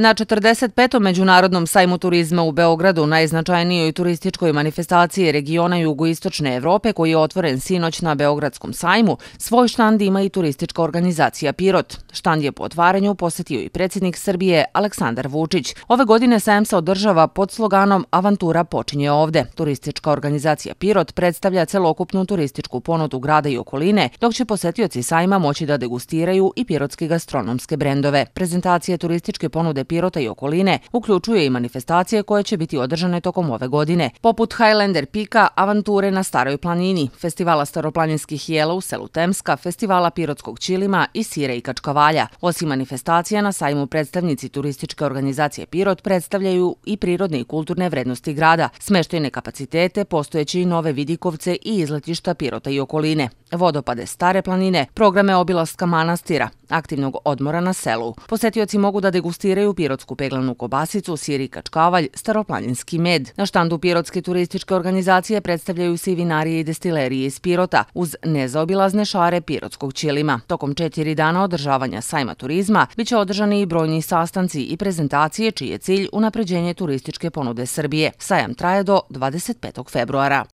Na 45. Međunarodnom sajmu turizma u Beogradu, najznačajnijoj turističkoj manifestaciji regiona jugoistočne Evrope koji je otvoren sinoć na Beogradskom sajmu, svoj štand ima i turistička organizacija Pirot. Štand je po otvarenju posjetio i predsjednik Srbije Aleksandar Vučić. Ove godine sajem se održava pod sloganom Avantura počinje ovde. Turistička organizacija Pirot predstavlja celokupnu turističku ponudu grada i okoline, dok će posjetioci sajma moći da degustiraju i pirotske gastronomske brendove. Prezentacija turističke ponude Pirota i okoline, uključuje i manifestacije koje će biti održane tokom ove godine, poput Highlander Pika, avanture na Staroj planini, festivala staroplaninskih jela u selu Temska, festivala Pirotskog čilima i Sire i Kačkavalja. Osim manifestacija na sajmu predstavnici turističke organizacije Pirot predstavljaju i prirodne i kulturne vrednosti grada, smeštajne kapacitete, postojeći i nove vidikovce i izletišta Pirota i okoline, vodopade Stare planine, programe obilaska manastira, aktivnog odmora na selu. Posetioci mogu da degustiraju pirotsku peglanu kobasicu, sir i kačkavalj, staroplanjinski med. Na štandu pirotske turističke organizacije predstavljaju se i vinarije i destilerije iz Pirota uz nezaobilazne šare pirotskog čilima. Tokom četiri dana održavanja sajma turizma biće održani i brojni sastanci i prezentacije čiji je cilj unapređenje turističke ponude Srbije. Sajam traje do 25. februara.